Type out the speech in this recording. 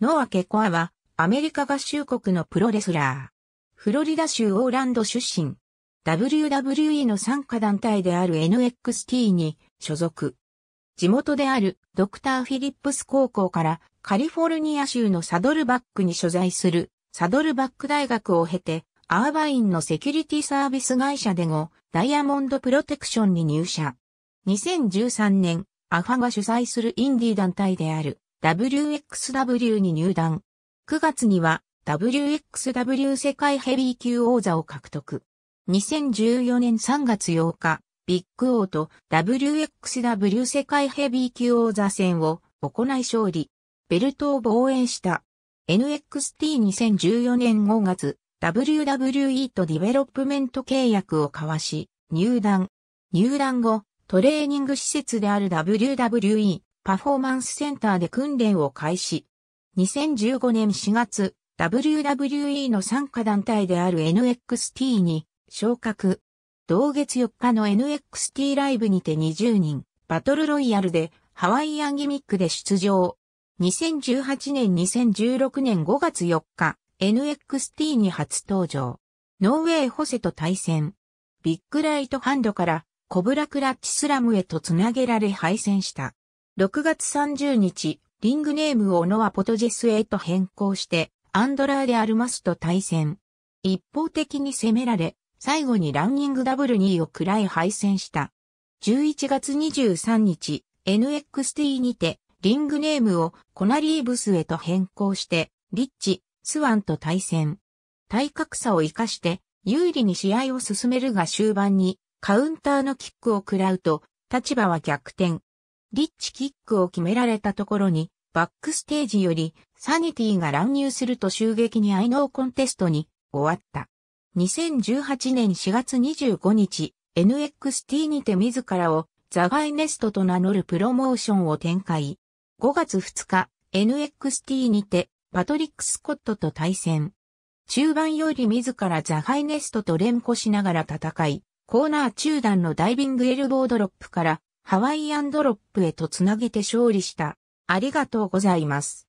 ノア・ケコアは、アメリカ合衆国のプロレスラー。フロリダ州オーランド出身。WWE の参加団体である NXT に所属。地元であるドクター・フィリップス高校からカリフォルニア州のサドルバックに所在するサドルバック大学を経てアーバインのセキュリティサービス会社でもダイヤモンドプロテクションに入社。2013年アファが主催するインディ団体である WXW に入団。9月には WXW 世界ヘビー級王座を獲得。2014年3月8日、ビッグ王と WXW 世界ヘビー級王座戦を行い勝利。ベルトを防衛した。NXT2014 年5月、WWE とディベロップメント契約を交わし、入団。入団後、トレーニング施設である WWE パフォーマンスセンターで訓練を開始。2015年4月、WWE の参加団体である NXT に昇格。同月4日の NXT ライブにて20人、バトルロイヤルでハワイアンギミックで出場。2018年2016年5月4日、NXT に初登場。ノーウェイホセと対戦。ビッグライトハンドからコブラクラッチスラムへとつなげられ敗戦した。6月30日、リングネームをノア・ポトジェスへと変更して、アンドラーデ・アルマスと対戦。一方的に攻められ、最後にランニングダブル2を食らい敗戦した。11月23日、NXT にて、リングネームをコナリーブスへと変更して、リッチ、スワンと対戦。体格差を生かして、有利に試合を進めるが終盤に、カウンターのキックを食らうと、立場は逆転。リッチキックを決められたところに、バックステージよりサニティが乱入すると襲撃に愛ーコンテストに終わった。2018年4月25日、NXT にて自らをザガイネストと名乗るプロモーションを展開。5月2日、NXT にてパトリック・スコットと対戦。中盤より自らザガイネストと連呼しながら戦い、コーナー中段のダイビングエルボードロップからハワイアンドロップへとつなげて勝利した。ありがとうございます。